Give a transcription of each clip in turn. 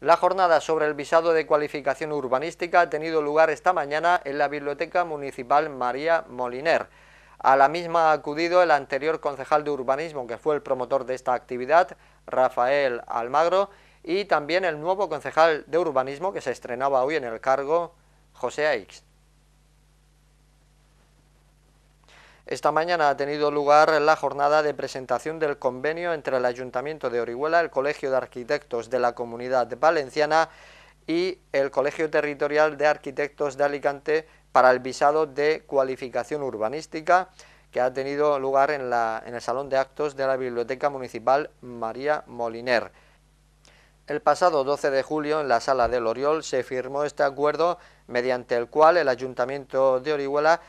La jornada sobre el visado de cualificación urbanística ha tenido lugar esta mañana en la Biblioteca Municipal María Moliner. A la misma ha acudido el anterior concejal de urbanismo, que fue el promotor de esta actividad, Rafael Almagro, y también el nuevo concejal de urbanismo que se estrenaba hoy en el cargo, José Aix. Esta mañana ha tenido lugar la jornada de presentación del convenio entre el Ayuntamiento de Orihuela, el Colegio de Arquitectos de la Comunidad Valenciana y el Colegio Territorial de Arquitectos de Alicante para el visado de cualificación urbanística que ha tenido lugar en, el Salón de Actos de la Biblioteca Municipal María Moliner. El pasado 12 de julio, en la Sala del Oriol, se firmó este acuerdo mediante el cual el Ayuntamiento de Orihuela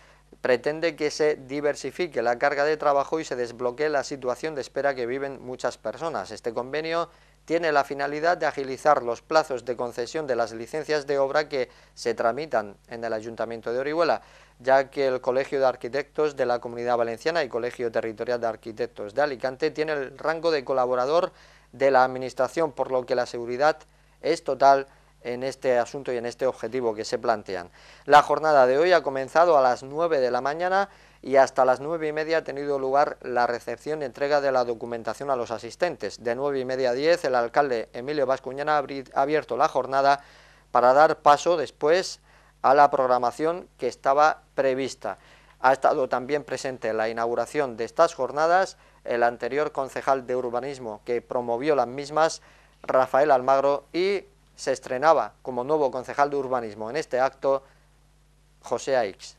pretende que se diversifique la carga de trabajo y se desbloquee la situación de espera que viven muchas personas. Este convenio tiene la finalidad de agilizar los plazos de concesión de las licencias de obra que se tramitan en el Ayuntamiento de Orihuela, ya que el Colegio de Arquitectos de la Comunidad Valenciana y Colegio Territorial de Arquitectos de Alicante tiene el rango de colaborador de la Administración, por lo que la seguridad es total en este asunto y en este objetivo que se plantean. La jornada de hoy ha comenzado a las 9 de la mañana y hasta las nueve y media ha tenido lugar la recepción y entrega de la documentación a los asistentes. De nueve y media a 10 el alcalde Emilio Vascuñana ha abierto la jornada para dar paso después a la programación que estaba prevista. Ha estado también presente en la inauguración de estas jornadas el anterior concejal de urbanismo que promovió las mismas, Rafael Almagro, y se estrenaba como nuevo concejal de urbanismo en este acto José Aix.